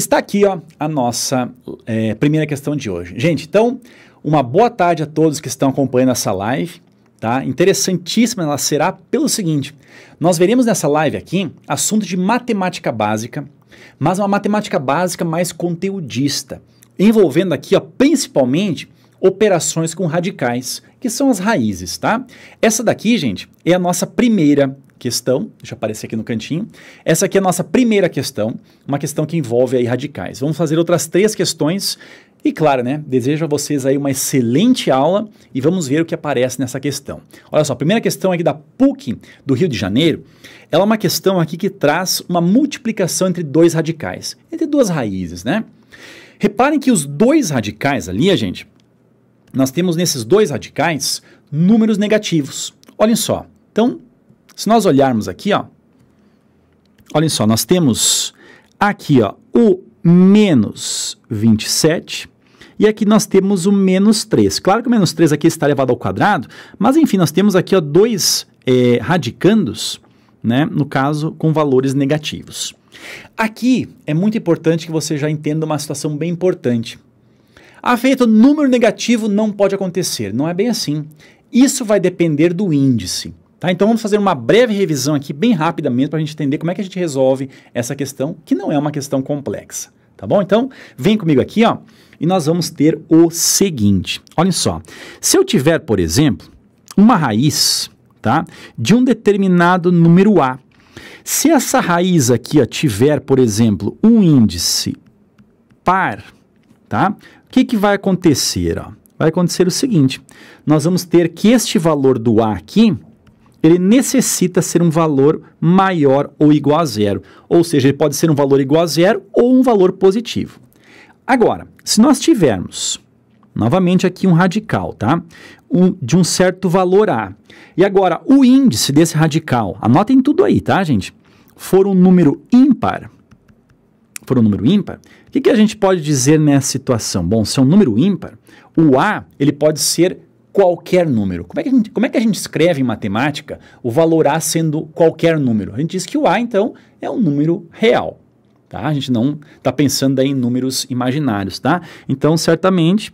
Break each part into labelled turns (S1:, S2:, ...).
S1: Está aqui ó, a nossa é, primeira questão de hoje. Gente, então, uma boa tarde a todos que estão acompanhando essa live. Tá? Interessantíssima ela será pelo seguinte: nós veremos nessa live aqui assunto de matemática básica, mas uma matemática básica mais conteudista, envolvendo aqui ó, principalmente operações com radicais, que são as raízes, tá? Essa daqui, gente, é a nossa primeira questão, deixa aparecer aqui no cantinho. Essa aqui é a nossa primeira questão, uma questão que envolve aí radicais. Vamos fazer outras três questões e claro, né? Desejo a vocês aí uma excelente aula e vamos ver o que aparece nessa questão. Olha só, a primeira questão aqui da PUC do Rio de Janeiro, ela é uma questão aqui que traz uma multiplicação entre dois radicais, entre duas raízes, né? Reparem que os dois radicais ali, a gente, nós temos nesses dois radicais números negativos. Olhem só. Então, se nós olharmos aqui, ó, olhem só, nós temos aqui ó, o menos 27 e aqui nós temos o menos 3. Claro que o menos 3 aqui está elevado ao quadrado, mas enfim, nós temos aqui ó, dois é, radicandos, né, no caso, com valores negativos. Aqui é muito importante que você já entenda uma situação bem importante. Afeito número negativo não pode acontecer. Não é bem assim. Isso vai depender do índice. Tá? Então vamos fazer uma breve revisão aqui, bem rapidamente, para a gente entender como é que a gente resolve essa questão, que não é uma questão complexa. Tá bom? Então, vem comigo aqui, ó, e nós vamos ter o seguinte. Olha só. Se eu tiver, por exemplo, uma raiz, tá? De um determinado número A. Se essa raiz aqui, ó, tiver, por exemplo, um índice par, tá? O que que vai acontecer, ó? Vai acontecer o seguinte. Nós vamos ter que este valor do A aqui ele necessita ser um valor maior ou igual a zero. Ou seja, ele pode ser um valor igual a zero ou um valor positivo. Agora, se nós tivermos, novamente aqui um radical, tá? Um, de um certo valor A. E agora, o índice desse radical, anotem tudo aí, tá, gente? For um número ímpar, for um número ímpar, o que, que a gente pode dizer nessa situação? Bom, se é um número ímpar, o A ele pode ser qualquer número. Como é, que a gente, como é que a gente escreve em matemática o valor A sendo qualquer número? A gente diz que o A, então, é um número real. Tá? A gente não está pensando em números imaginários. Tá? Então, certamente,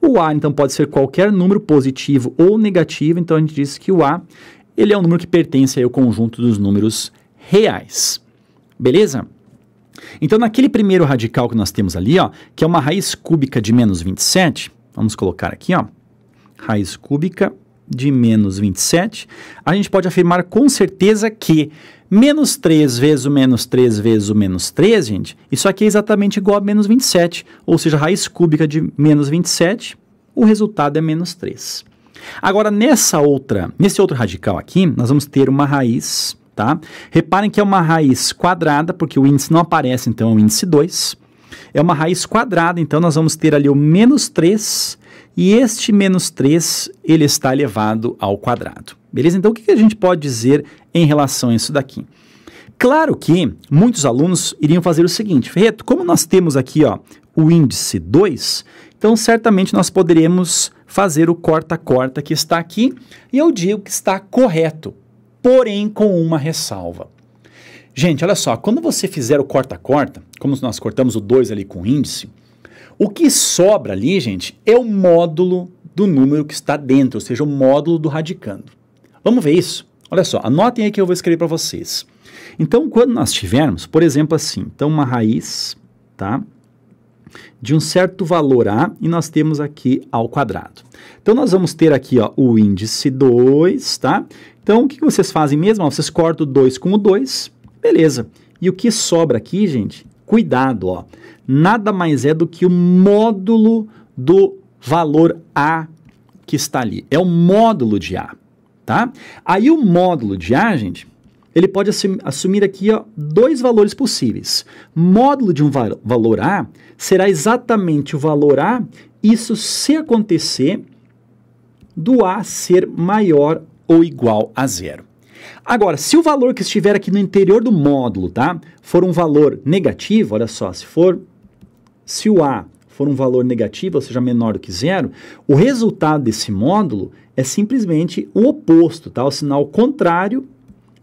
S1: o A então, pode ser qualquer número positivo ou negativo. Então, a gente diz que o A ele é um número que pertence aí, ao conjunto dos números reais. Beleza? Então, naquele primeiro radical que nós temos ali, ó, que é uma raiz cúbica de menos 27, vamos colocar aqui, ó, raiz cúbica de menos 27, a gente pode afirmar com certeza que menos 3 vezes o menos 3 vezes o menos 3, gente, isso aqui é exatamente igual a menos 27, ou seja, raiz cúbica de menos 27, o resultado é menos 3. Agora, nessa outra, nesse outro radical aqui, nós vamos ter uma raiz, tá? Reparem que é uma raiz quadrada, porque o índice não aparece, então é o índice 2. É uma raiz quadrada, então nós vamos ter ali o menos 3 e este menos 3, ele está elevado ao quadrado. Beleza? Então, o que a gente pode dizer em relação a isso daqui? Claro que muitos alunos iriam fazer o seguinte, Ferreto, como nós temos aqui ó, o índice 2, então certamente nós poderemos fazer o corta-corta que está aqui, e eu digo que está correto, porém com uma ressalva. Gente, olha só, quando você fizer o corta-corta, como nós cortamos o 2 ali com o índice, o que sobra ali, gente, é o módulo do número que está dentro, ou seja, o módulo do radicando. Vamos ver isso? Olha só, anotem aí que eu vou escrever para vocês. Então, quando nós tivermos, por exemplo, assim, então uma raiz, tá? De um certo valor A e nós temos aqui ao quadrado. Então, nós vamos ter aqui ó, o índice 2, tá? Então, o que vocês fazem mesmo? vocês cortam o 2 com o 2, beleza. E o que sobra aqui, gente, Cuidado, ó. Nada mais é do que o módulo do valor A que está ali. É o módulo de A, tá? Aí o módulo de A, gente, ele pode assumir aqui ó, dois valores possíveis. Módulo de um va valor A será exatamente o valor A, isso se acontecer do A ser maior ou igual a zero. Agora, se o valor que estiver aqui no interior do módulo, tá, for um valor negativo, olha só, se for se o A for um valor negativo, ou seja, menor do que zero, o resultado desse módulo é simplesmente o oposto, tá? O sinal contrário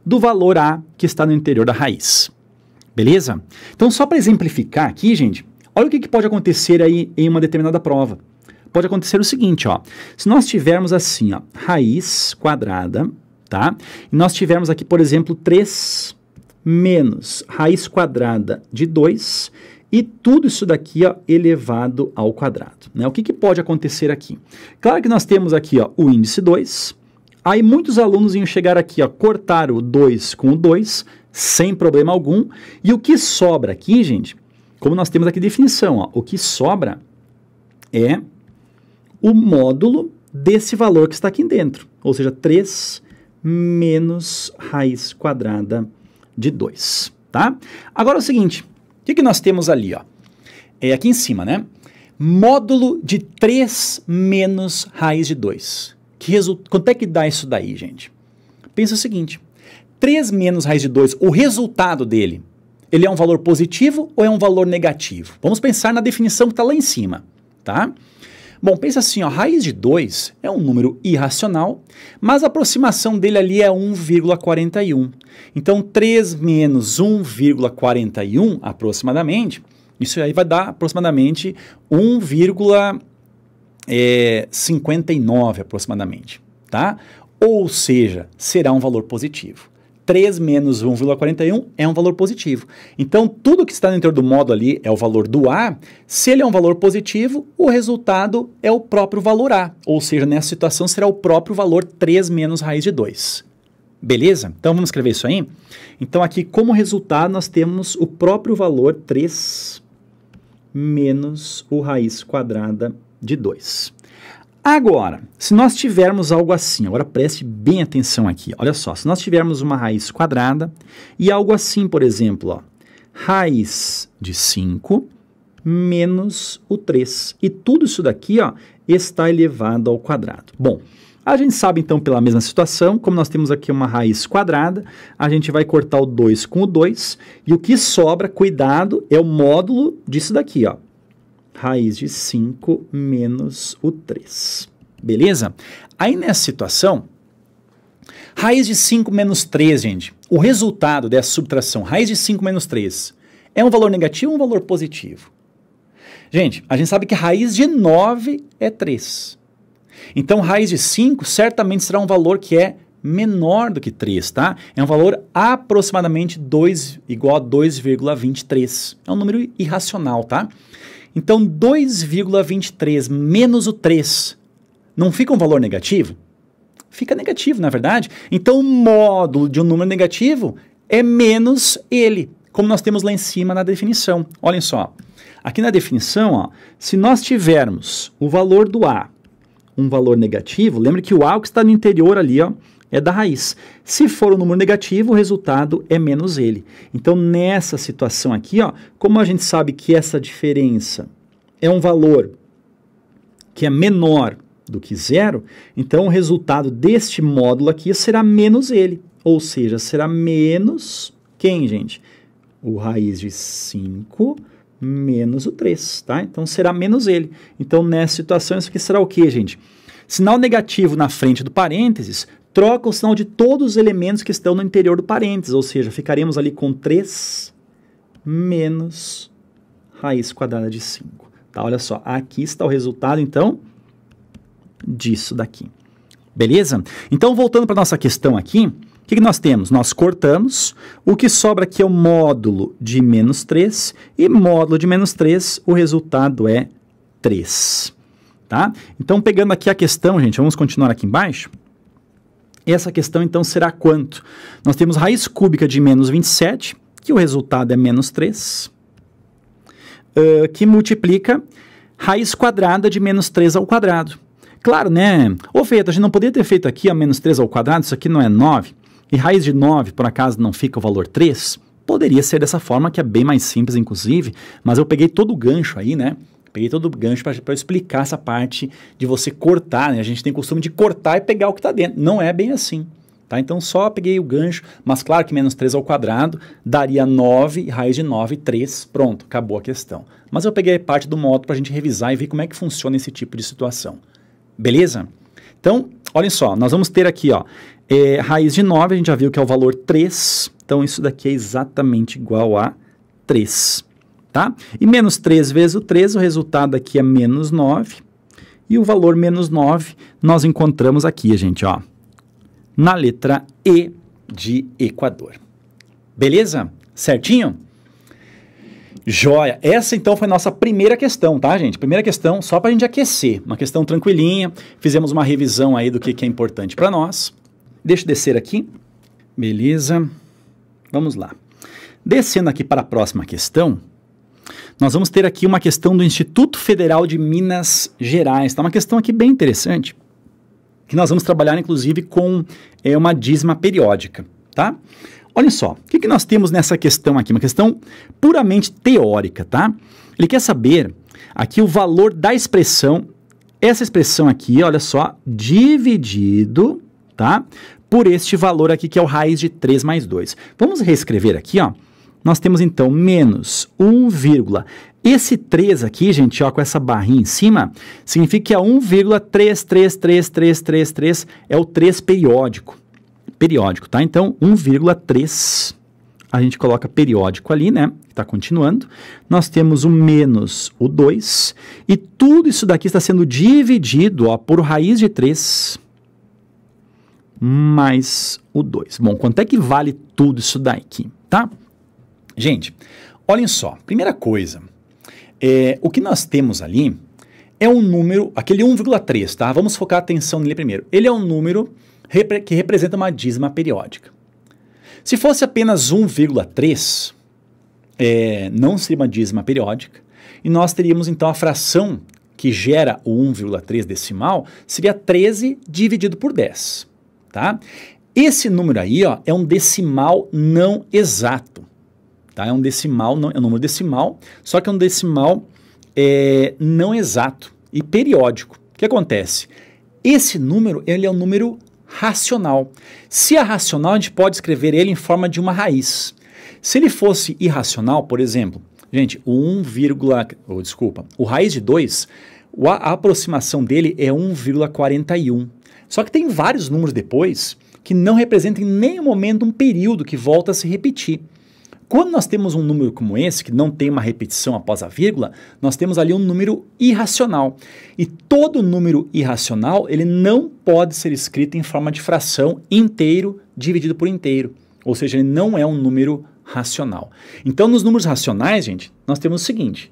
S1: do valor A que está no interior da raiz. Beleza? Então, só para exemplificar aqui, gente, olha o que, que pode acontecer aí em uma determinada prova. Pode acontecer o seguinte, ó. Se nós tivermos assim, ó, raiz quadrada tá? E nós tivemos aqui, por exemplo, 3 menos raiz quadrada de 2 e tudo isso daqui ó, elevado ao quadrado. Né? O que, que pode acontecer aqui? Claro que nós temos aqui ó, o índice 2, aí muitos alunos iam chegar aqui, ó, cortar o 2 com o 2, sem problema algum, e o que sobra aqui, gente, como nós temos aqui definição, ó, o que sobra é o módulo desse valor que está aqui dentro, ou seja, 3 menos raiz quadrada de 2, tá? Agora é o seguinte, o que, que nós temos ali, ó? É aqui em cima, né? Módulo de 3 menos raiz de 2. Que resulta... Quanto é que dá isso daí, gente? Pensa o seguinte, 3 menos raiz de 2, o resultado dele, ele é um valor positivo ou é um valor negativo? Vamos pensar na definição que está lá em cima, tá? Bom, pensa assim, ó, raiz de 2 é um número irracional, mas a aproximação dele ali é 1,41. Então, 3 menos 1,41, aproximadamente, isso aí vai dar aproximadamente 1,59, eh, aproximadamente, tá? Ou seja, será um valor positivo. 3 menos 1,41 é um valor positivo. Então, tudo que está no interior do módulo ali é o valor do A. Se ele é um valor positivo, o resultado é o próprio valor A. Ou seja, nessa situação será o próprio valor 3 menos raiz de 2. Beleza? Então, vamos escrever isso aí? Então, aqui como resultado, nós temos o próprio valor 3 menos o raiz quadrada de 2. Agora, se nós tivermos algo assim, agora preste bem atenção aqui, olha só, se nós tivermos uma raiz quadrada e algo assim, por exemplo, ó, raiz de 5 menos o 3. E tudo isso daqui ó, está elevado ao quadrado. Bom, a gente sabe então pela mesma situação, como nós temos aqui uma raiz quadrada, a gente vai cortar o 2 com o 2 e o que sobra, cuidado, é o módulo disso daqui, ó, raiz de 5 menos o 3. Beleza? Aí nessa situação, raiz de 5 menos 3, gente, o resultado dessa subtração, raiz de 5 menos 3, é um valor negativo ou um valor positivo? Gente, a gente sabe que raiz de 9 é 3. Então, raiz de 5 certamente será um valor que é menor do que 3, tá? É um valor aproximadamente 2, igual a 2,23. É um número irracional, tá? Então, 2,23 menos o 3 não fica um valor negativo? Fica negativo, na verdade. Então, o módulo de um número negativo é menos ele, como nós temos lá em cima na definição. Olhem só. Aqui na definição, ó, se nós tivermos o valor do A, um valor negativo, lembre que o A é o que está no interior ali, ó, é da raiz. Se for um número negativo, o resultado é menos ele. Então, nessa situação aqui, ó, como a gente sabe que essa diferença é um valor que é menor do que zero, então o resultado deste módulo aqui será menos ele. Ou seja, será menos quem, gente? O raiz de 5 menos o 3, tá? Então será menos ele. Então nessa situação isso aqui será o que, gente? Sinal negativo na frente do parênteses troca o sinal de todos os elementos que estão no interior do parênteses, ou seja, ficaremos ali com 3 menos raiz quadrada de 5. Tá? Olha só, aqui está o resultado, então, disso daqui. Beleza? Então, voltando para nossa questão aqui, o que, que, nós temos? Nós cortamos, o que sobra aqui é o módulo de menos 3, e módulo de menos 3, o resultado é 3. Tá? Então, pegando aqui a questão, gente, vamos continuar aqui embaixo. Essa questão então será quanto? Nós temos raiz cúbica de menos 27, que o resultado é menos 3, uh, que multiplica raiz quadrada de menos 3 ao quadrado. Claro, né? Ô, Feta, a gente não poderia ter feito aqui a menos 3 ao quadrado, isso aqui não é 9. E raiz de 9, por acaso, não fica o valor 3? Poderia ser dessa forma, que é bem mais simples, inclusive, mas eu peguei todo o gancho aí, né? peguei todo o gancho para explicar essa parte de você cortar, né? A gente tem costume de cortar e pegar o que está dentro. Não é bem assim. Tá? Então, só peguei o gancho, mas claro que menos 3 ao quadrado daria 9, raiz de 9, 3, pronto, acabou a questão. Mas eu peguei parte do modo para a gente revisar e ver como é que funciona esse tipo de situação. Beleza? Então, olhem só, nós vamos ter aqui ó, é, raiz de 9, a gente já viu que é o valor 3, então isso daqui é exatamente igual a 3 tá? E menos 3 vezes o 3, o resultado aqui é menos 9. E o valor menos 9 nós encontramos aqui, gente, ó, na letra E de Equador. Beleza? Certinho? Joia! Essa então foi nossa primeira questão, tá, gente? Primeira questão, só para a gente aquecer. Uma questão tranquilinha. Fizemos uma revisão aí do que, que é importante para nós. Deixa eu descer aqui. Beleza. Vamos lá. Descendo aqui para a próxima questão, nós vamos ter aqui uma questão do Instituto Federal de Minas Gerais. Tá uma questão aqui bem interessante, que nós vamos trabalhar inclusive com é, uma dízima periódica, tá? Olha só, o que, que nós temos nessa questão aqui? Uma questão puramente teórica, tá? Ele quer saber aqui o valor da expressão, essa expressão aqui, olha só, dividido, tá? Por este valor aqui que é o raiz de 3 mais 2. Vamos reescrever aqui, ó nós temos então menos 1, esse 3 aqui, gente, ó, com essa barrinha em cima, significa que é 1,3333333 é o 3 periódico. Periódico, tá? Então, 1,3, a gente coloca periódico ali, né? Está continuando. Nós temos o menos o 2, e tudo isso daqui está sendo dividido ó, por raiz de 3 mais o 2. Bom, quanto é que vale tudo isso daqui, tá? Gente, olhem só. Primeira coisa, é, o que nós temos ali é um número, aquele 1,3, tá? Vamos focar a atenção nele primeiro. Ele é um número repre que representa uma dízima periódica. Se fosse apenas 1,3, é, não seria uma dízima periódica, e nós teríamos então a fração que gera o 1,3 decimal, seria 13 dividido por 10, tá? Esse número aí ó, é um decimal não exato. Tá? É um decimal, não, é um número decimal, só que é um decimal é, não exato e periódico. O que acontece? Esse número ele é um número racional. Se é racional, a gente pode escrever ele em forma de uma raiz. Se ele fosse irracional, por exemplo, gente, 1, oh, desculpa, o raiz de 2, a aproximação dele é 1,41. Só que tem vários números depois que não representam em nenhum momento um período que volta a se repetir. Quando nós temos um número como esse, que não tem uma repetição após a vírgula, nós temos ali um número irracional. E todo número irracional, ele não pode ser escrito em forma de fração inteiro dividido por inteiro. Ou seja, ele não é um número racional. Então, nos números racionais, gente, nós temos o seguinte.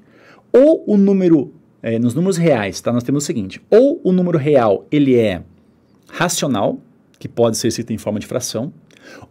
S1: Ou o número, é, nos números reais, tá? Nós temos o seguinte. Ou o número real, ele é racional, que pode ser escrito em forma de fração,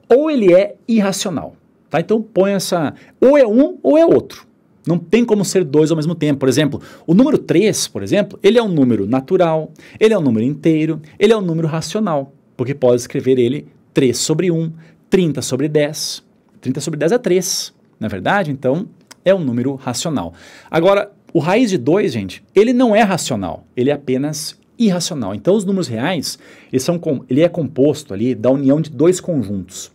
S1: ou ele é irracional. Tá? Então põe essa. Ou é um ou é outro. Não tem como ser dois ao mesmo tempo. Por exemplo, o número 3, por exemplo, ele é um número natural, ele é um número inteiro, ele é um número racional, porque pode escrever ele 3 sobre 1, 30 sobre 10. 30 sobre 10 é 3, na é verdade? Então, é um número racional. Agora, o raiz de 2, gente, ele não é racional, ele é apenas irracional. Então, os números reais, eles são com, ele é composto ali da união de dois conjuntos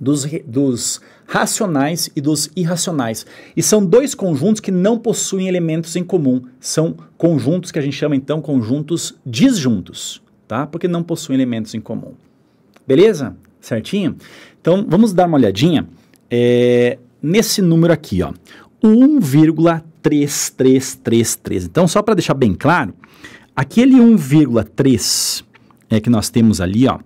S1: dos, dos racionais e dos irracionais. E são dois conjuntos que não possuem elementos em comum. São conjuntos que a gente chama então conjuntos disjuntos, tá? Porque não possuem elementos em comum. Beleza? Certinho? Então vamos dar uma olhadinha é, nesse número aqui, ó. 1,3333. Então, só para deixar bem claro, aquele 1,3 é eh, que nós temos ali, ó,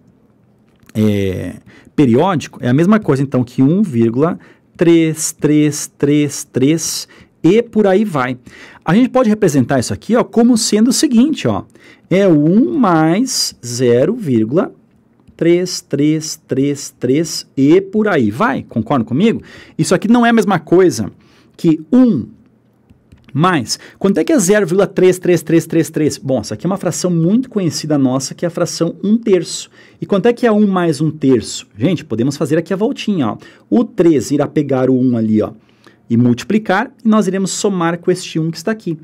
S1: é, periódico, é a mesma coisa então que 1,3333 e por aí vai. A gente pode representar isso aqui ó, como sendo o seguinte, ó, é 1 mais 0,3333 e por aí vai. Concorda comigo? Isso aqui não é a mesma coisa que 1 mas, quanto é que é 0,33333? Bom, isso aqui é uma fração muito conhecida nossa, que é a fração 1 terço. E quanto é que é 1 mais 1 terço? Gente, podemos fazer aqui a voltinha, ó. O 3 irá pegar o 1 ali, ó, e multiplicar, e nós iremos somar com este 1 que está aqui.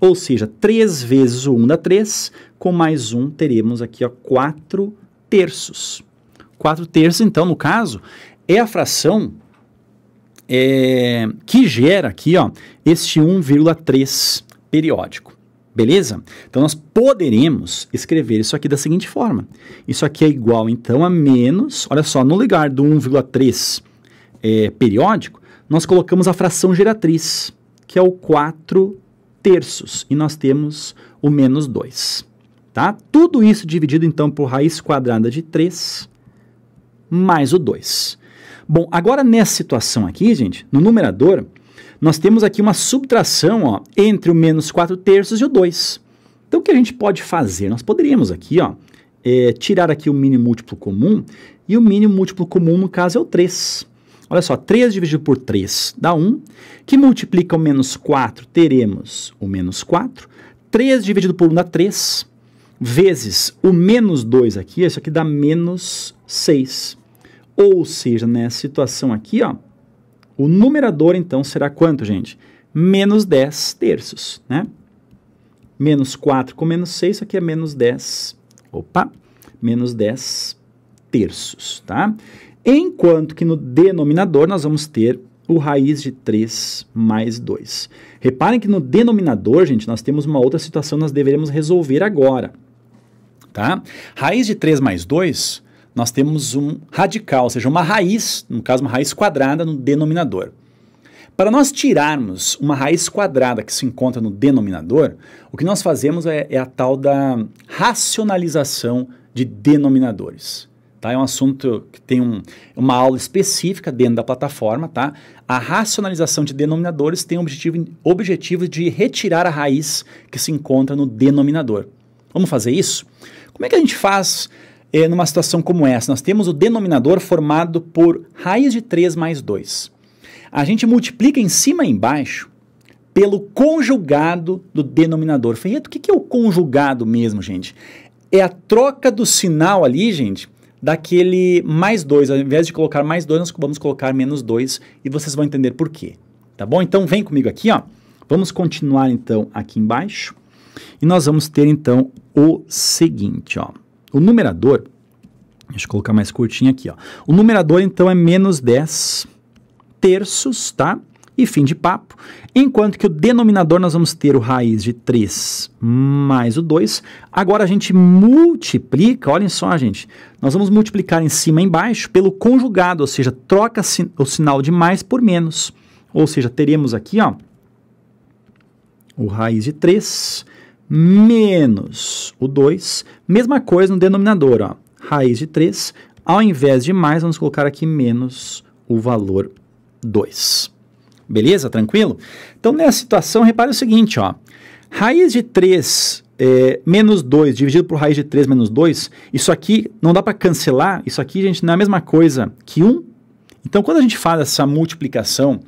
S1: Ou seja, 3 vezes o 1 dá 3, com mais 1 teremos aqui, ó, 4 terços. 4 terços, então, no caso, é a fração é, que gera aqui ó, este 1,3 periódico. Beleza? Então, nós poderemos escrever isso aqui da seguinte forma. Isso aqui é igual, então, a menos... Olha só, no lugar do 1,3 é, periódico, nós colocamos a fração geratriz, que é o 4 terços. E nós temos o menos 2. Tá? Tudo isso dividido, então, por raiz quadrada de 3 mais o 2. Bom, agora nessa situação aqui, gente, no numerador, nós temos aqui uma subtração ó, entre o menos 4 terços e o 2. Então, o que a gente pode fazer? Nós poderíamos aqui, ó, é, tirar aqui o mínimo múltiplo comum, e o mínimo múltiplo comum, no caso, é o 3. Olha só, 3 dividido por 3 dá 1, que multiplica o menos 4, teremos o menos 4, 3 dividido por 1 dá 3, vezes o menos 2 aqui, isso aqui dá menos 6. Ou seja, nessa né, situação aqui, ó, o numerador então será quanto, gente? Menos 10 terços, né? Menos 4 com menos 6, isso aqui é menos 10. Opa! Menos 10 terços, tá? Enquanto que no denominador nós vamos ter o raiz de 3 mais 2. Reparem que no denominador, gente, nós temos uma outra situação que nós deveremos resolver agora. Tá? Raiz de 3 mais 2, nós temos um radical, ou seja, uma raiz, no caso uma raiz quadrada no denominador. Para nós tirarmos uma raiz quadrada que se encontra no denominador, o que nós fazemos é, é a tal da racionalização de denominadores. Tá? É um assunto que tem um, uma aula específica dentro da plataforma. Tá? A racionalização de denominadores tem o objetivo, objetivo de retirar a raiz que se encontra no denominador. Vamos fazer isso? Como é que a gente faz é, numa situação como essa? Nós temos o denominador formado por raiz de 3 mais 2. A gente multiplica em cima e embaixo pelo conjugado do denominador. Ferreto, o que é o conjugado mesmo, gente? É a troca do sinal ali, gente, daquele mais 2. Ao invés de colocar mais 2, nós vamos colocar menos 2 e vocês vão entender por quê. Tá bom? Então vem comigo aqui, ó. Vamos continuar então aqui embaixo. E nós vamos ter então o seguinte, ó. O numerador, deixa eu colocar mais curtinho aqui, ó. O numerador, então, é menos 10 terços, tá? E fim de papo. Enquanto que o denominador nós vamos ter o raiz de 3 mais o 2. Agora a gente multiplica, olhem só, gente. Nós vamos multiplicar em cima e embaixo pelo conjugado, ou seja, troca o sinal de mais por menos. Ou seja, teremos aqui, ó, o raiz de 3 menos o 2. Mesma coisa no denominador, ó. raiz de 3. Ao invés de mais, vamos colocar aqui menos o valor 2. Beleza? Tranquilo? Então, nessa situação, repare o seguinte, ó. Raiz de 3 é, menos 2 dividido por raiz de 3 menos 2, isso aqui não dá para cancelar, isso aqui, gente, não é a mesma coisa que 1. Então, quando a gente faz essa multiplicação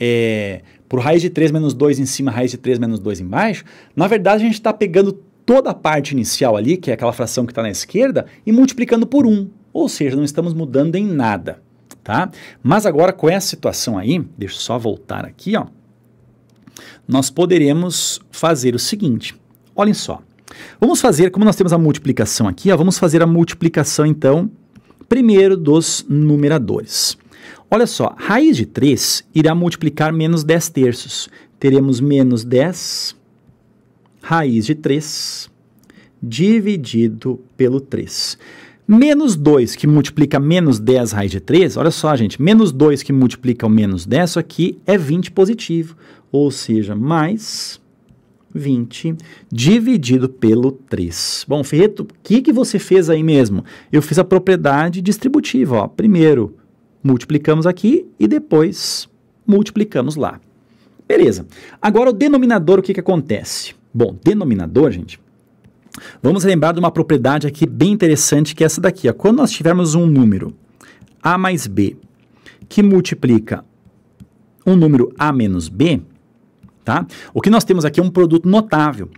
S1: é, por raiz de 3 menos 2 em cima, raiz de 3 menos 2 embaixo, na verdade a gente está pegando toda a parte inicial ali, que é aquela fração que está na esquerda, e multiplicando por 1. Ou seja, não estamos mudando em nada. Tá? Mas agora com essa situação aí, deixa eu só voltar aqui, ó, nós poderemos fazer o seguinte. Olhem só. Vamos fazer, como nós temos a multiplicação aqui, ó, vamos fazer a multiplicação então primeiro dos numeradores. Olha só, raiz de 3 irá multiplicar menos 10 terços. Teremos menos 10 raiz de 3 dividido pelo 3. Menos 2 que multiplica menos 10 raiz de 3, olha só, gente, menos 2 que multiplica o menos 10, isso aqui é 20 positivo, ou seja, mais 20 dividido pelo 3. Bom, Ferreto, o que, que você fez aí mesmo? Eu fiz a propriedade distributiva, ó. Primeiro, multiplicamos aqui e depois multiplicamos lá. Beleza. Agora o denominador, o que, que acontece? Bom, denominador, gente, vamos lembrar de uma propriedade aqui bem interessante que é essa daqui. Ó. Quando nós tivermos um número a mais b que multiplica um número a menos b, tá? O que nós temos aqui é um produto notável.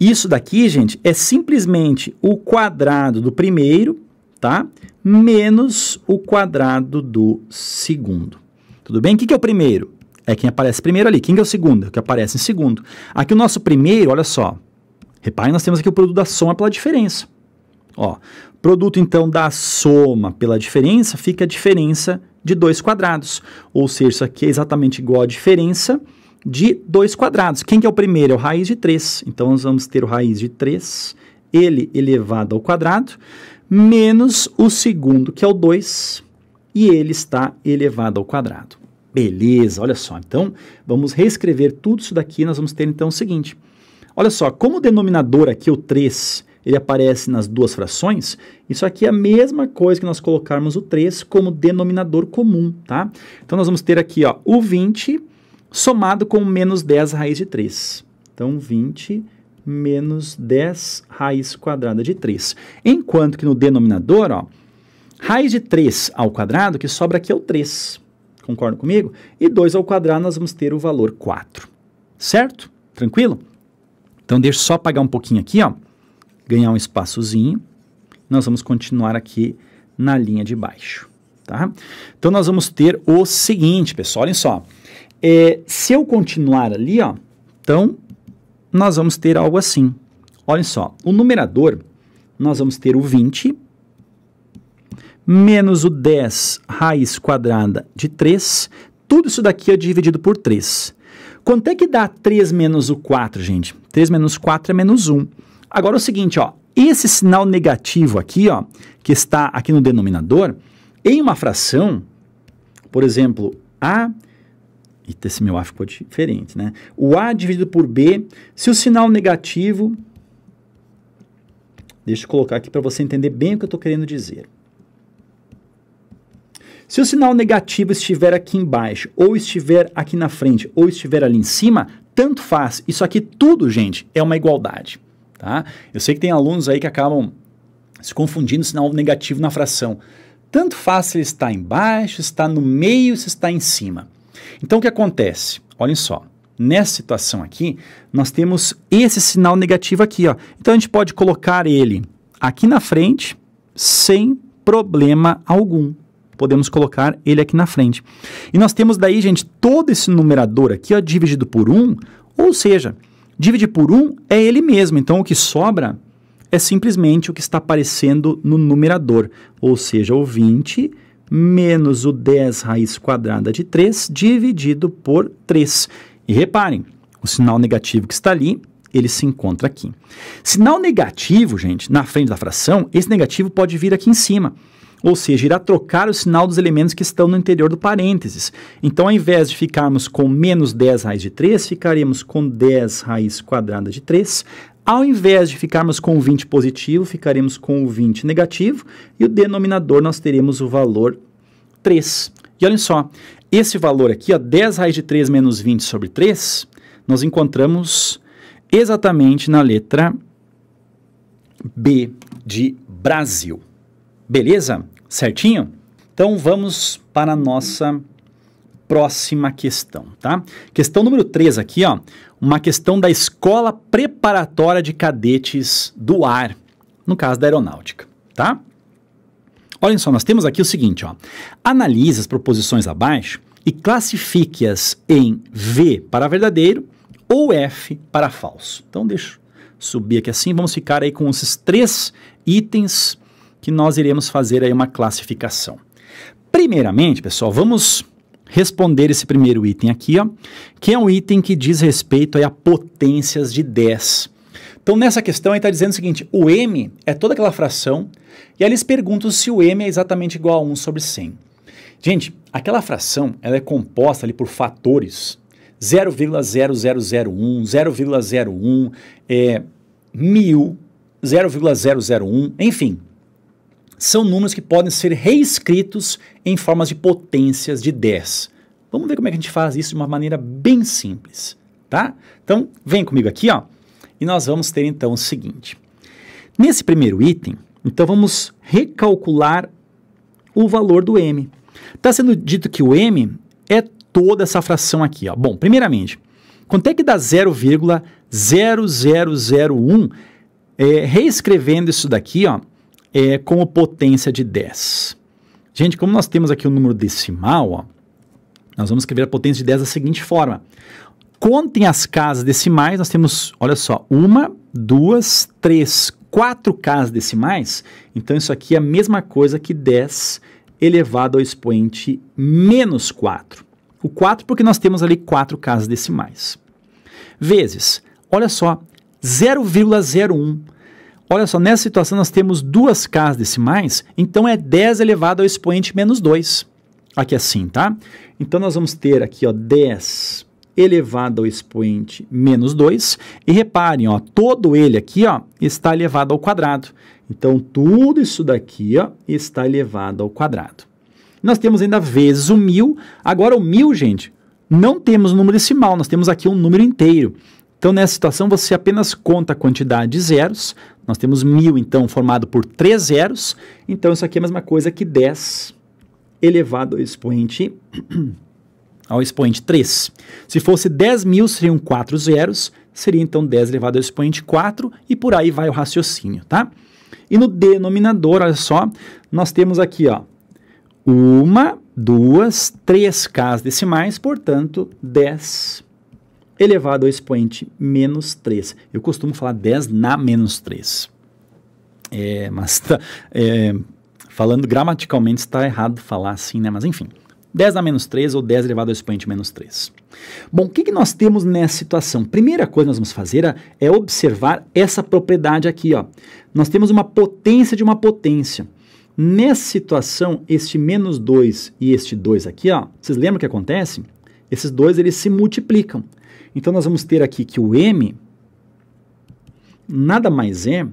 S1: Isso daqui, gente, é simplesmente o quadrado do primeiro tá? Menos o quadrado do segundo. Tudo bem? O que, é o primeiro? É quem aparece primeiro ali. Quem é o segundo? É o que aparece em segundo. Aqui o nosso primeiro, olha só. Reparem, nós temos aqui o produto da soma pela diferença. Ó, produto então da soma pela diferença fica a diferença de dois quadrados. Ou seja, isso aqui é exatamente igual à diferença de dois quadrados. Quem que é o primeiro? É o raiz de 3. Então, nós vamos ter o raiz de 3, ele elevado ao quadrado, menos o segundo, que é o 2, e ele está elevado ao quadrado. Beleza, olha só. Então, vamos reescrever tudo isso daqui. Nós vamos ter então o seguinte. Olha só, como o denominador aqui, o 3, ele aparece nas duas frações, isso aqui é a mesma coisa que nós colocarmos o 3 como denominador comum, tá? Então, nós vamos ter aqui ó, o 20 somado com menos 10 raiz de 3. Então, 20 menos 10 raiz quadrada de 3. Enquanto que no denominador, ó, raiz de 3 ao quadrado, que sobra aqui é o 3. Concorda comigo? E 2 ao quadrado nós vamos ter o valor 4. Certo? Tranquilo? Então deixa eu só apagar um pouquinho aqui, ó. Ganhar um espaçozinho. Nós vamos continuar aqui na linha de baixo, tá? Então nós vamos ter o seguinte, pessoal, olhem só. É, se eu continuar ali, ó, então nós vamos ter algo assim. Olha só, o numerador, nós vamos ter o 20 menos o 10 raiz quadrada de 3. Tudo isso daqui é dividido por 3. Quanto é que dá 3 menos o 4, gente? 3 menos 4 é menos 1. Agora é o seguinte, ó, esse sinal negativo aqui, ó, que está aqui no denominador, em uma fração, por exemplo, a e esse meu A ficou diferente, né? O A dividido por B, se o sinal negativo... Deixa eu colocar aqui para você entender bem o que eu estou querendo dizer. Se o sinal negativo estiver aqui embaixo, ou estiver aqui na frente, ou estiver ali em cima, tanto faz. Isso aqui tudo, gente, é uma igualdade. Tá? Eu sei que tem alunos aí que acabam se confundindo o sinal negativo na fração. Tanto faz se ele está embaixo, está no meio, se está em cima. Então, o que acontece? Olhem só. Nessa situação aqui, nós temos esse sinal negativo aqui. Ó. Então, a gente pode colocar ele aqui na frente sem problema algum. Podemos colocar ele aqui na frente. E nós temos daí, gente, todo esse numerador aqui ó, dividido por 1, um, ou seja, dividir por 1 um é ele mesmo. Então, o que sobra é simplesmente o que está aparecendo no numerador, ou seja, o 20 menos o 10 raiz quadrada de 3 dividido por 3. E reparem, o sinal negativo que está ali, ele se encontra aqui. Sinal negativo, gente, na frente da fração, esse negativo pode vir aqui em cima. Ou seja, irá trocar o sinal dos elementos que estão no interior do parênteses. Então, ao invés de ficarmos com menos 10 raiz de 3, ficaremos com 10 raiz quadrada de 3 ao invés de ficarmos com o 20 positivo, ficaremos com o 20 negativo e o denominador nós teremos o valor 3. E olhem só, esse valor aqui, ó, 10 raiz de 3 menos 20 sobre 3, nós encontramos exatamente na letra B de Brasil. Beleza? Certinho? Então vamos para a nossa próxima questão, tá? Questão número 3 aqui, ó, uma questão da Escola Preparatória de Cadetes do Ar, no caso da aeronáutica, tá? Olhem só, nós temos aqui o seguinte, ó. Analise as proposições abaixo e classifique-as em V para verdadeiro ou F para falso. Então deixa subir aqui assim, vamos ficar aí com esses três itens que nós iremos fazer aí uma classificação. Primeiramente, pessoal, vamos responder esse primeiro item aqui, ó, que é um item que diz respeito aí, a potências de 10. Então, nessa questão, ele está dizendo o seguinte: o m é toda aquela fração, e aí eles perguntam se o m é exatamente igual a 1 sobre 100. Gente, aquela fração ela é composta ali por fatores 0,0001, 0,01, é, 1000, 0,001, enfim, são números que podem ser reescritos em formas de potências de 10. Vamos ver como é que a gente faz isso de uma maneira bem simples, tá? Então, vem comigo aqui, ó, e nós vamos ter então o seguinte. Nesse primeiro item, então vamos recalcular o valor do m. Está sendo dito que o m é toda essa fração aqui, ó. Bom, primeiramente, quanto é que dá 0,0001 é, reescrevendo isso daqui, ó, é, como potência de 10. Gente, como nós temos aqui o um número decimal, ó, nós vamos escrever a potência de 10 da seguinte forma. Contem as casas decimais, nós temos, olha só, uma, duas, três, quatro casas decimais. Então, isso aqui é a mesma coisa que 10 elevado ao expoente menos 4. O 4 porque nós temos ali quatro casas decimais. Vezes, olha só, 0,01 Olha só, nessa situação nós temos duas casas decimais, então é 10 elevado ao expoente menos 2. Aqui assim, tá? Então nós vamos ter aqui, ó, 10 elevado ao expoente menos 2. E reparem, ó, todo ele aqui ó, está elevado ao quadrado. Então, tudo isso daqui ó, está elevado ao quadrado. Nós temos ainda vezes o mil. Agora, o mil, gente, não temos número decimal, nós temos aqui um número inteiro. Então, nessa situação, você apenas conta a quantidade de zeros, nós temos 1.000, então, formado por três zeros. Então, isso aqui é a mesma coisa que 10 elevado ao expoente, ao expoente 3. Se fosse 10.000, seriam quatro zeros. Seria, então, 10 elevado ao expoente 4. E por aí vai o raciocínio, tá? E no denominador, olha só, nós temos aqui, ó, uma, duas, três casas decimais, portanto, 10 elevado ao expoente menos 3. Eu costumo falar 10 na menos 3. É, mas tá, é, falando gramaticalmente está errado falar assim, né? Mas enfim, 10 na menos 3 ou 10 elevado ao expoente menos 3. Bom, o que, que nós temos nessa situação? Primeira coisa que nós vamos fazer é, é observar essa propriedade aqui. Ó. Nós temos uma potência de uma potência. Nessa situação, este menos 2 e este 2 aqui, ó, vocês lembram o que acontece? Esses dois eles se multiplicam. Então nós vamos ter aqui que o m nada mais é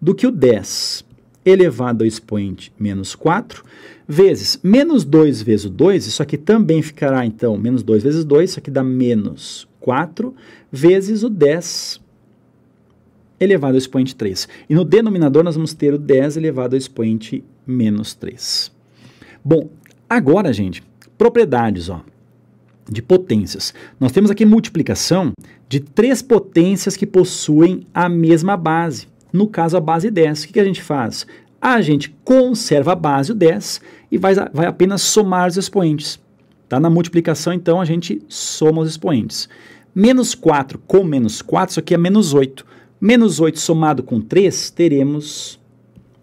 S1: do que o 10 elevado ao expoente menos 4 vezes menos 2 vezes o 2, isso aqui também ficará então menos 2 vezes 2, isso aqui dá menos 4 vezes o 10 elevado ao expoente 3. E no denominador nós vamos ter o 10 elevado ao expoente menos 3. Bom, agora, gente, propriedades, ó de potências. Nós temos aqui multiplicação de três potências que possuem a mesma base. No caso, a base 10. O que, a gente faz? A gente conserva a base, o 10, e vai, vai apenas somar os expoentes. Tá? Na multiplicação, então, a gente soma os expoentes. Menos 4 com menos 4, isso aqui é menos 8. Menos 8 somado com 3, teremos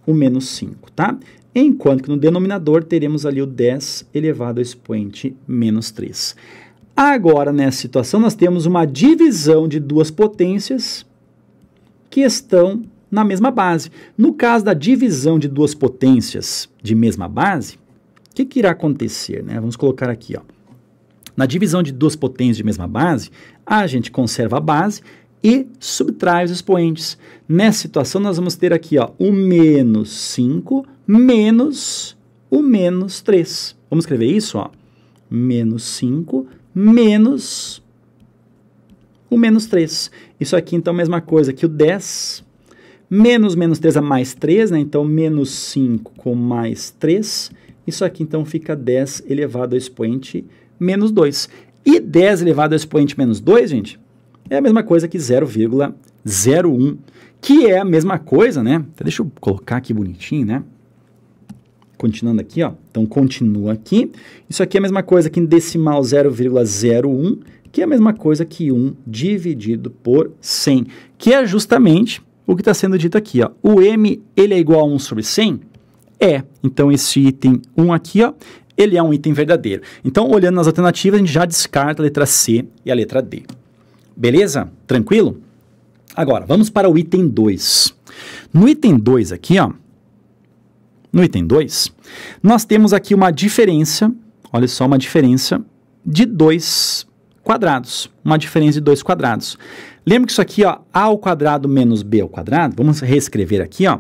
S1: o menos 5, tá? enquanto que no denominador teremos ali o 10 elevado ao expoente menos 3. Agora, nessa situação, nós temos uma divisão de duas potências que estão na mesma base. No caso da divisão de duas potências de mesma base, o que, que, irá acontecer? Né? Vamos colocar aqui. Ó. Na divisão de duas potências de mesma base, a gente conserva a base e subtrai os expoentes. Nessa situação, nós vamos ter aqui ó, o menos 5 menos o menos 3. Vamos escrever isso, ó. Menos 5 menos o menos 3. Isso aqui, então, é a mesma coisa que o 10. Menos menos 3 é mais 3, né? Então, menos 5 com mais 3. Isso aqui, então, fica 10 elevado ao expoente menos 2. E 10 elevado ao expoente menos 2, gente, é a mesma coisa que 0,01, que é a mesma coisa, né? Deixa eu colocar aqui bonitinho, né? Continuando aqui, ó. Então, continua aqui. Isso aqui é a mesma coisa que em decimal 0,01, que é a mesma coisa que 1 dividido por 100, que é justamente o que está sendo dito aqui, ó. O M, ele é igual a 1 sobre 100? É. Então, esse item 1 aqui, ó, ele é um item verdadeiro. Então, olhando nas alternativas, a gente já descarta a letra C e a letra D. Beleza? Tranquilo? Agora, vamos para o item 2. No item 2 aqui, ó, no item 2, nós temos aqui uma diferença, olha só, uma diferença de 2 quadrados, uma diferença de 2 quadrados. Lembra que isso aqui, ó, a ao quadrado menos b ao quadrado, vamos reescrever aqui, ó,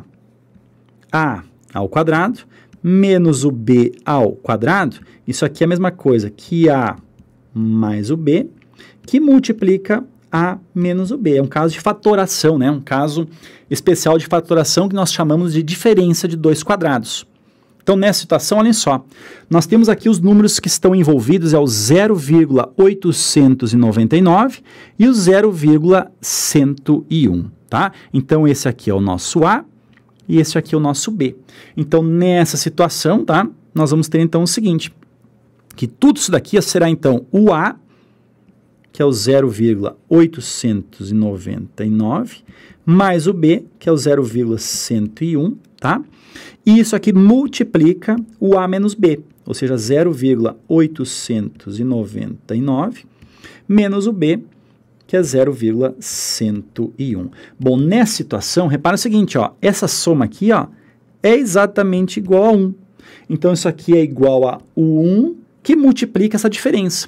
S1: a ao quadrado menos o b ao quadrado, isso aqui é a mesma coisa que a mais o b, que multiplica a menos o B. É um caso de fatoração, né? um caso especial de fatoração que nós chamamos de diferença de dois quadrados. Então, nessa situação, olhem só, nós temos aqui os números que estão envolvidos, é o 0,899 e o 0,101, tá? Então, esse aqui é o nosso A e esse aqui é o nosso B. Então, nessa situação, tá? Nós vamos ter, então, o seguinte, que tudo isso daqui será, então, o A que é o 0,899, mais o B, que é o 0,101, tá? E isso aqui multiplica o A menos B, ou seja, 0,899 menos o B, que é 0,101. Bom, nessa situação, repara o seguinte, ó, essa soma aqui, ó, é exatamente igual a 1. Então, isso aqui é igual a 1 que multiplica essa diferença.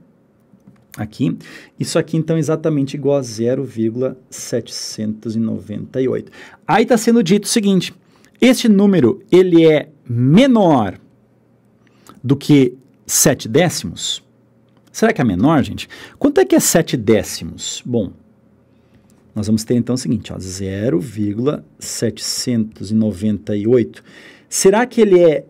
S1: aqui. Isso aqui, então, é exatamente igual a 0,798. Aí está sendo dito o seguinte, este número, ele é menor do que 7 décimos? Será que é menor, gente? Quanto é que é 7 décimos? Bom, nós vamos ter então o seguinte, 0,798. Será que ele é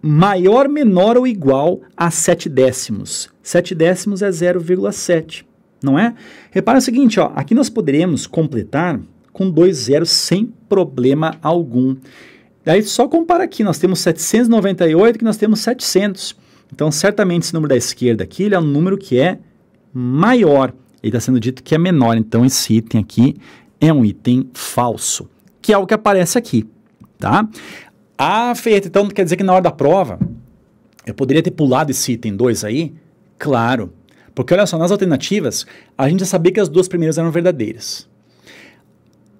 S1: maior, menor ou igual a 7 décimos? 7 décimos é 0,7, não é? Repara o seguinte, ó, aqui nós poderemos completar com dois zeros sem problema algum. Daí só compara aqui, nós temos 798 que nós temos 700. Então, certamente esse número da esquerda aqui ele é um número que é maior. Ele está sendo dito que é menor, então esse item aqui é um item falso, que é o que aparece aqui, tá? Ah, feito então quer dizer que na hora da prova eu poderia ter pulado esse item 2 aí Claro. Porque olha só, nas alternativas, a gente já sabia que as duas primeiras eram verdadeiras.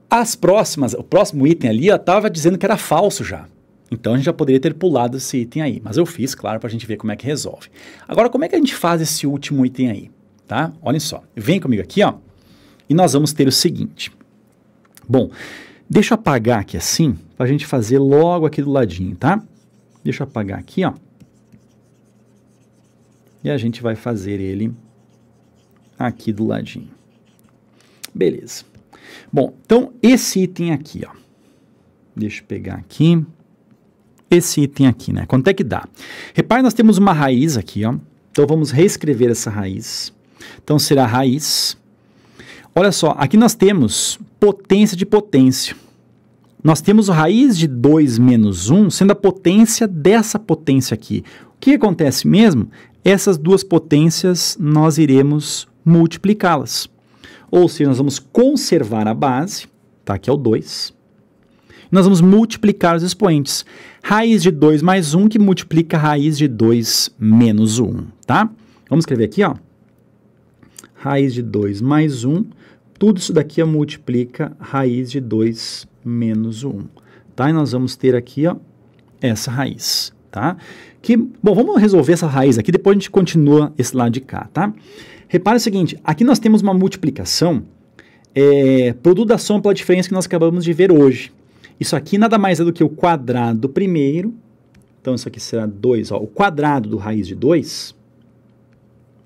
S1: As próximas, o próximo item ali, estava dizendo que era falso já. Então a gente já poderia ter pulado esse item aí, mas eu fiz, claro, para a gente ver como é que resolve. Agora, como é que a gente faz esse último item aí? Tá? Olhem só, vem comigo aqui, ó, e nós vamos ter o seguinte. Bom, deixa eu apagar aqui assim, para a gente fazer logo aqui do ladinho, tá? Deixa eu apagar aqui, ó e a gente vai fazer ele aqui do ladinho. Beleza. Bom, então esse item aqui, ó. Deixa eu pegar aqui. Esse item aqui, né? Quanto é que dá? Repare, nós temos uma raiz aqui, ó. Então vamos reescrever essa raiz. Então será raiz. Olha só, aqui nós temos potência de potência. Nós temos a raiz de 2 menos 1 sendo a potência dessa potência aqui que acontece mesmo? Essas duas potências nós iremos multiplicá-las. Ou seja, nós vamos conservar a base, tá? Aqui é o 2. Nós vamos multiplicar os expoentes. Raiz de 2 mais 1 que multiplica raiz de 2 menos 1, tá? Vamos escrever aqui, ó. Raiz de 2 mais 1, tudo isso daqui ó, multiplica raiz de 2 menos 1, tá? E nós vamos ter aqui, ó, essa raiz tá? Que, bom, vamos resolver essa raiz aqui, depois a gente continua esse lado de cá, tá? Repare o seguinte, aqui nós temos uma multiplicação, é, produto da soma pela diferença que nós acabamos de ver hoje. Isso aqui nada mais é do que o quadrado do primeiro, então isso aqui será 2, o quadrado do raiz de 2,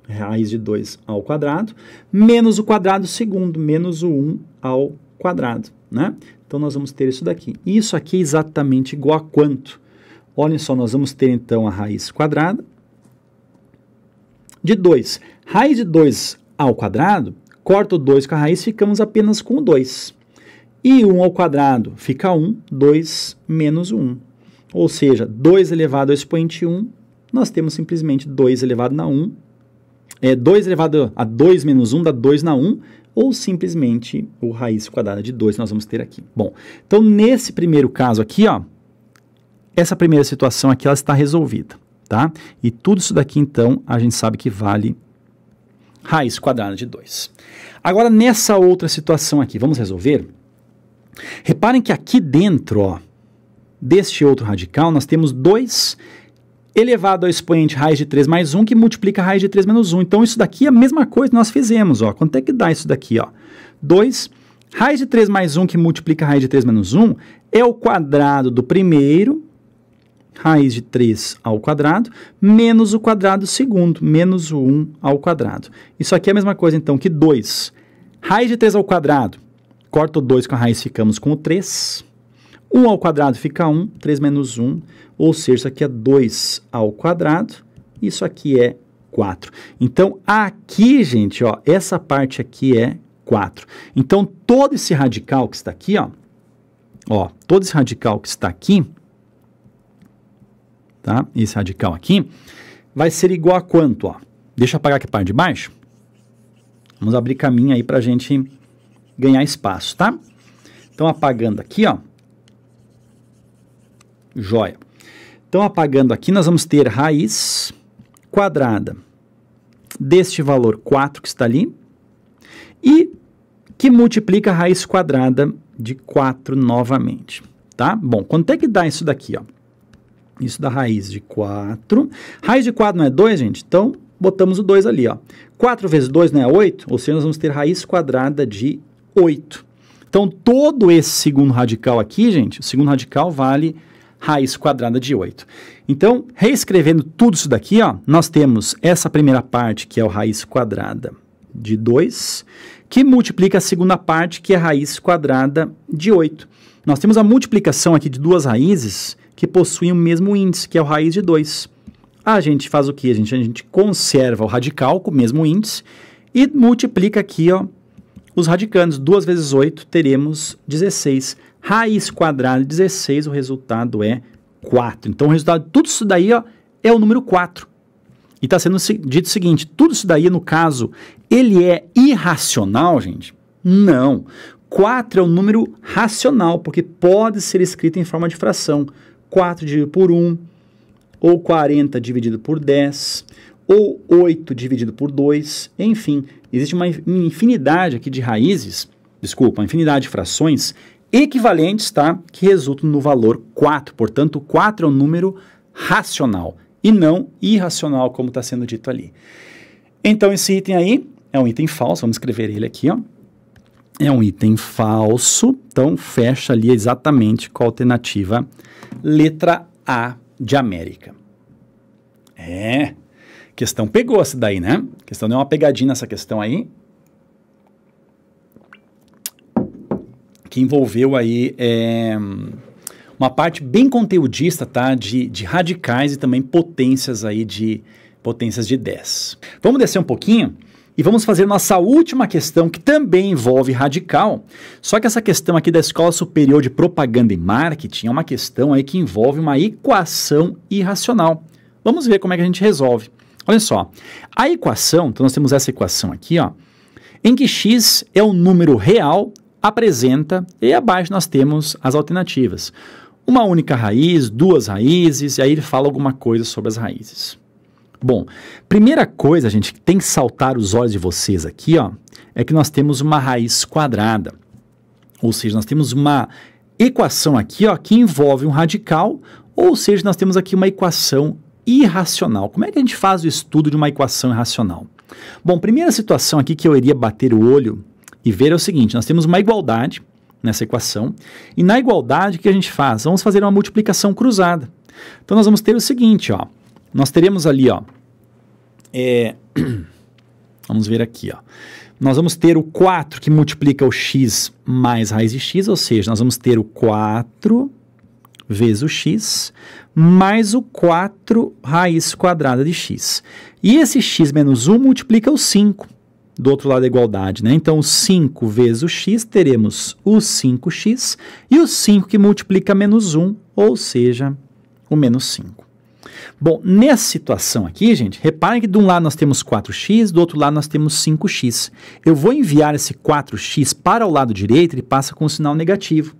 S1: raiz de 2 ao quadrado, menos o quadrado segundo, menos o 1 um ao quadrado, né? Então, nós vamos ter isso daqui. Isso aqui é exatamente igual a quanto? Olhem só, nós vamos ter então a raiz quadrada de 2. Raiz de 2 ao quadrado, corta o 2 com a raiz, ficamos apenas com o 2. E 1 um ao quadrado fica 1, 2 menos 1. Ou seja, 2 elevado ao expoente 1, nós temos simplesmente 2 elevado na 1. É, 2 elevado a 2 menos 1 dá 2 na 1, ou simplesmente o raiz quadrada de 2 nós vamos ter aqui. Bom, então nesse primeiro caso aqui, ó, essa primeira situação aqui ela está resolvida, tá? E tudo isso daqui então a gente sabe que vale raiz quadrada de 2. Agora nessa outra situação aqui, vamos resolver? Reparem que aqui dentro, ó, deste outro radical, nós temos 2 elevado ao expoente raiz de 3 mais 1, que multiplica raiz de 3 menos 1. Então, isso daqui é a mesma coisa que nós fizemos. Ó. Quanto é que dá isso daqui? 2 raiz de 3 mais 1, que multiplica raiz de 3 menos 1, é o quadrado do primeiro raiz de 3 ao quadrado, menos o quadrado segundo, menos o 1 ao quadrado. Isso aqui é a mesma coisa, então, que 2. Raiz de 3 ao quadrado, corta o 2 com a raiz, ficamos com o 3. 1 ao quadrado fica 1, 3 menos 1, ou seja, isso aqui é 2 ao quadrado, isso aqui é 4. Então, aqui, gente, ó, essa parte aqui é 4. Então, todo esse radical que está aqui, ó, ó, todo esse radical que está aqui, tá? Esse radical aqui vai ser igual a quanto, ó? Deixa eu apagar aqui a parte de baixo. Vamos abrir caminho aí para a gente ganhar espaço, tá? Então, apagando aqui, ó. Joia. Então, apagando aqui, nós vamos ter raiz quadrada deste valor 4 que está ali e que multiplica a raiz quadrada de 4 novamente, tá? Bom, quanto é que dá isso daqui, ó? Isso dá raiz de 4. Raiz de 4 não é 2, gente? Então, botamos o 2 ali, ó. 4 vezes 2 não é 8? Ou seja, nós vamos ter raiz quadrada de 8. Então, todo esse segundo radical aqui, gente, o segundo radical vale raiz quadrada de 8. Então, reescrevendo tudo isso daqui, ó, nós temos essa primeira parte, que é o raiz quadrada de 2, que multiplica a segunda parte, que é a raiz quadrada de 8. Nós temos a multiplicação aqui de duas raízes que possuem o mesmo índice, que é o raiz de 2. A gente faz o que? A gente, a gente conserva o radical com o mesmo índice e multiplica aqui ó, os radicandos. 2 vezes 8 teremos 16. Raiz quadrada de 16, o resultado é 4. Então, o resultado de tudo isso daí ó, é o número 4. E está sendo dito o seguinte: tudo isso daí, no caso, ele é irracional, gente? Não. 4 é um número racional, porque pode ser escrito em forma de fração. 4 dividido por 1, ou 40 dividido por 10, ou 8 dividido por 2, enfim, existe uma infinidade aqui de raízes, desculpa, uma infinidade de frações equivalentes, tá? Que resultam no valor 4. Portanto, 4 é um número racional e não irracional, como está sendo dito ali. Então, esse item aí é um item falso, vamos escrever ele aqui, ó é um item falso, então fecha ali exatamente com a alternativa letra A de América. É, questão pegou essa daí, né? Questão deu uma pegadinha nessa questão aí. Que envolveu aí é, uma parte bem conteudista, tá? De, de radicais e também potências aí de potências de 10. Vamos descer um pouquinho e vamos fazer nossa última questão, que também envolve radical. Só que essa questão aqui da Escola Superior de Propaganda e Marketing é uma questão aí que envolve uma equação irracional. Vamos ver como é que a gente resolve. Olha só, a equação, então nós temos essa equação aqui, ó, em que x é o número real, apresenta, e abaixo nós temos as alternativas. Uma única raiz, duas raízes, e aí ele fala alguma coisa sobre as raízes. Bom, primeira coisa, gente, que tem que saltar os olhos de vocês aqui, ó, é que nós temos uma raiz quadrada. Ou seja, nós temos uma equação aqui, ó, que envolve um radical, ou seja, nós temos aqui uma equação irracional. Como é que a gente faz o estudo de uma equação irracional? Bom, primeira situação aqui que eu iria bater o olho e ver é o seguinte: nós temos uma igualdade nessa equação, e na igualdade o que a gente faz? Vamos fazer uma multiplicação cruzada. Então nós vamos ter o seguinte, ó, nós teremos ali, ó, é, vamos ver aqui, ó, nós vamos ter o 4 que multiplica o x mais raiz de x, ou seja, nós vamos ter o 4 vezes o x mais o 4 raiz quadrada de x. E esse x menos 1 multiplica o 5 do outro lado da igualdade, né? Então, 5 vezes o x, teremos o 5x e o 5 que multiplica menos 1, ou seja, o menos 5. Bom, nessa situação aqui, gente, reparem que de um lado nós temos 4x, do outro lado nós temos 5x. Eu vou enviar esse 4x para o lado direito, ele passa com o um sinal negativo.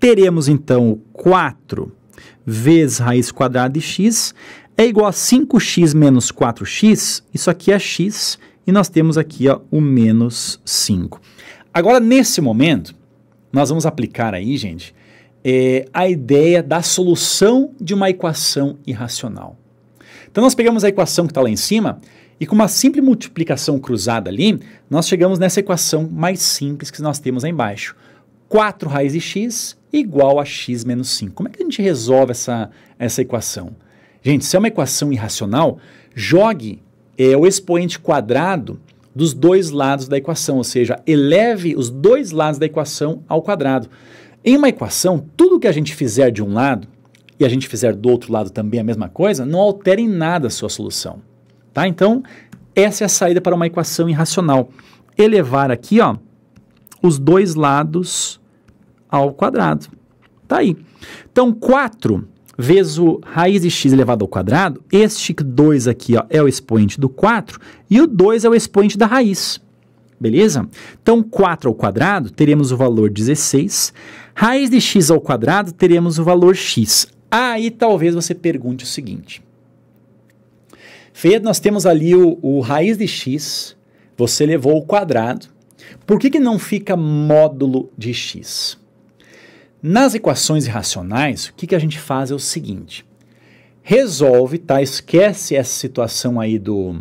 S1: Teremos então 4 vezes raiz quadrada de x é igual a 5x menos 4x, isso aqui é x, e nós temos aqui ó, o menos 5. Agora, nesse momento, nós vamos aplicar aí, gente, é, a ideia da solução de uma equação irracional. Então nós pegamos a equação que está lá em cima e com uma simples multiplicação cruzada ali, nós chegamos nessa equação mais simples que nós temos aí embaixo. 4 raiz de x igual a x menos 5. Como é que a gente resolve essa, essa equação? Gente, se é uma equação irracional, jogue é, o expoente quadrado dos dois lados da equação, ou seja, eleve os dois lados da equação ao quadrado. Em uma equação, tudo que a gente fizer de um lado e a gente fizer do outro lado também a mesma coisa, não altera em nada a sua solução. Tá? Então, essa é a saída para uma equação irracional. Elevar aqui ó, os dois lados ao quadrado. Tá aí. Então, 4 vezes o raiz de x elevado ao quadrado, este 2 aqui ó, é o expoente do 4 e o 2 é o expoente da raiz. Beleza? Então, 4 ao quadrado, teremos o valor 16 Raiz de x ao quadrado, teremos o valor x. Aí talvez você pergunte o seguinte. Fê, nós temos ali o, o raiz de x, você levou o quadrado. Por que, que não fica módulo de x? Nas equações irracionais, o que, que a gente faz é o seguinte. Resolve, tá? Esquece essa situação aí do,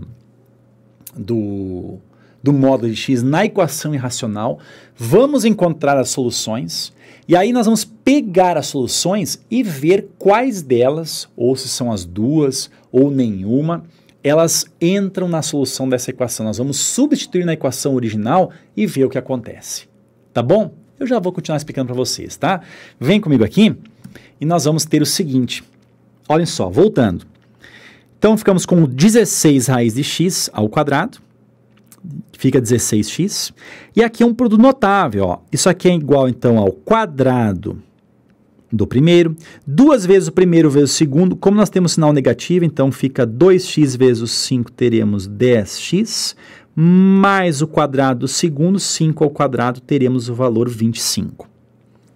S1: do, do módulo de x na equação irracional. Vamos encontrar as soluções e aí nós vamos pegar as soluções e ver quais delas, ou se são as duas ou nenhuma, elas entram na solução dessa equação. Nós vamos substituir na equação original e ver o que acontece. Tá bom? Eu já vou continuar explicando para vocês, tá? Vem comigo aqui e nós vamos ter o seguinte. Olhem só, voltando. Então ficamos com 16 raiz de x ao quadrado fica 16x. E aqui é um produto notável, ó. Isso aqui é igual então ao quadrado do primeiro, duas vezes o primeiro vezes o segundo, como nós temos sinal negativo, então fica 2x vezes 5, teremos 10x, mais o quadrado do segundo, 5 ao quadrado, teremos o valor 25.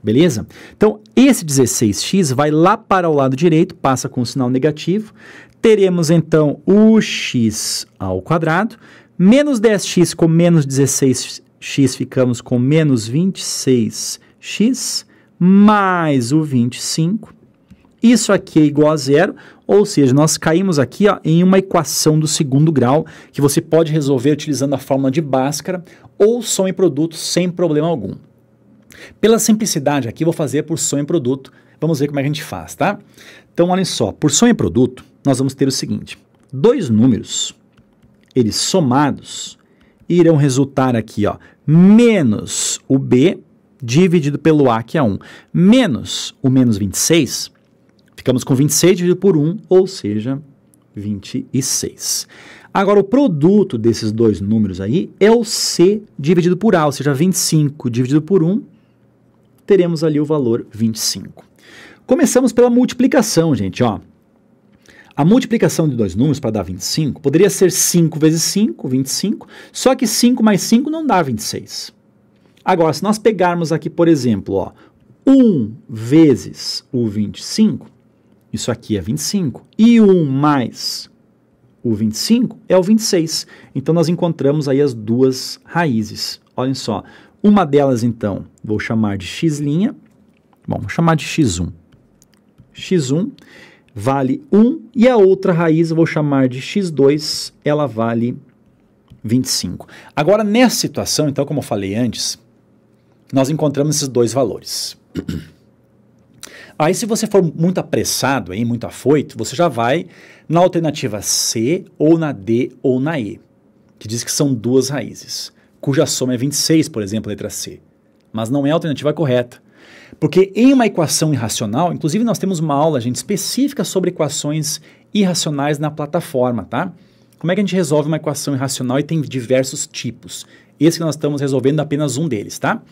S1: Beleza? Então, esse 16x vai lá para o lado direito, passa com o sinal negativo, teremos então o x ao quadrado, Menos 10x com menos 16x ficamos com menos 26x mais o 25. Isso aqui é igual a zero, ou seja, nós caímos aqui ó, em uma equação do segundo grau que você pode resolver utilizando a fórmula de Bhaskara ou som e produto sem problema algum. Pela simplicidade aqui, vou fazer por som e produto. Vamos ver como é que a gente faz, tá? Então, olhem só, por som e produto, nós vamos ter o seguinte. Dois números eles somados irão resultar aqui, ó, menos o B dividido pelo A, que é 1, menos o menos 26, ficamos com 26 dividido por 1, ou seja, 26. Agora, o produto desses dois números aí é o C dividido por A, ou seja, 25 dividido por 1, teremos ali o valor 25. Começamos pela multiplicação, gente, ó. A multiplicação de dois números para dar 25 poderia ser 5 vezes 5, 25, só que 5 mais 5 não dá 26. Agora, se nós pegarmos aqui, por exemplo, ó, 1 vezes o 25, isso aqui é 25, e 1 mais o 25 é o 26. Então, nós encontramos aí as duas raízes. Olhem só, uma delas, então, vou chamar de x', bom, vou chamar de x1. x1 vale 1 e a outra raiz, eu vou chamar de x2, ela vale 25. Agora, nessa situação, então, como eu falei antes, nós encontramos esses dois valores. Aí, se você for muito apressado, aí, muito afoito, você já vai na alternativa C, ou na D, ou na E, que diz que são duas raízes, cuja soma é 26, por exemplo, letra C. Mas não é a alternativa correta. Porque em uma equação irracional, inclusive nós temos uma aula, gente, específica sobre equações irracionais na plataforma, tá? Como é que a gente resolve uma equação irracional e tem diversos tipos? Esse que nós estamos resolvendo apenas um deles, tá?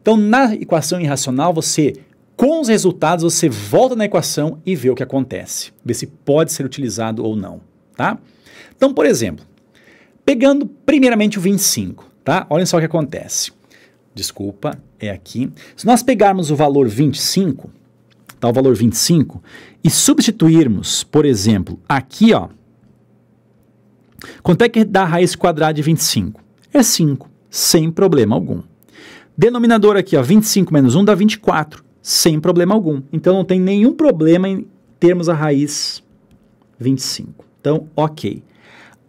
S1: Então, na equação irracional, você, com os resultados, você volta na equação e vê o que acontece. Vê se pode ser utilizado ou não, tá? Então, por exemplo, pegando primeiramente o 25, tá? Olha só o que acontece. Desculpa, é aqui. Se nós pegarmos o valor 25, tá, o valor 25, e substituirmos, por exemplo, aqui, ó, quanto é que dá a raiz quadrada de 25? É 5, sem problema algum. Denominador aqui, ó, 25 menos 1 dá 24, sem problema algum. Então, não tem nenhum problema em termos a raiz 25. Então, ok.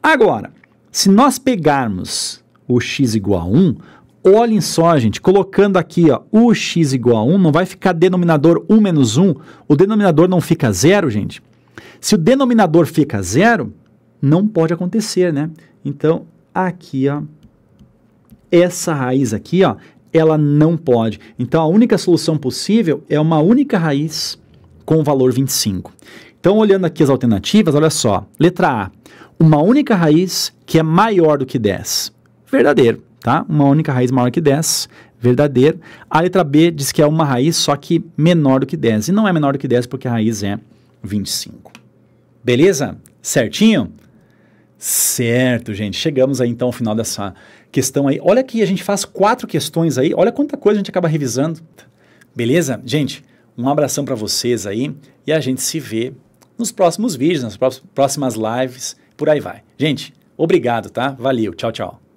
S1: Agora, se nós pegarmos o x igual a 1, Olhem só, gente, colocando aqui ó, o x igual a 1, não vai ficar denominador 1 menos 1, o denominador não fica zero, gente? Se o denominador fica zero, não pode acontecer, né? Então, aqui, ó, essa raiz aqui, ó, ela não pode. Então, a única solução possível é uma única raiz com o valor 25. Então, olhando aqui as alternativas, olha só. Letra A, uma única raiz que é maior do que 10. Verdadeiro tá? Uma única raiz maior que 10, verdadeiro. A letra B diz que é uma raiz, só que menor do que 10. E não é menor do que 10 porque a raiz é 25. Beleza? Certinho? Certo, gente. Chegamos aí então ao final dessa questão aí. Olha que a gente faz quatro questões aí. Olha quanta coisa a gente acaba revisando. Beleza? Gente, um abração para vocês aí e a gente se vê nos próximos vídeos, nas próximas lives, por aí vai. Gente, obrigado, tá? Valeu. Tchau, tchau.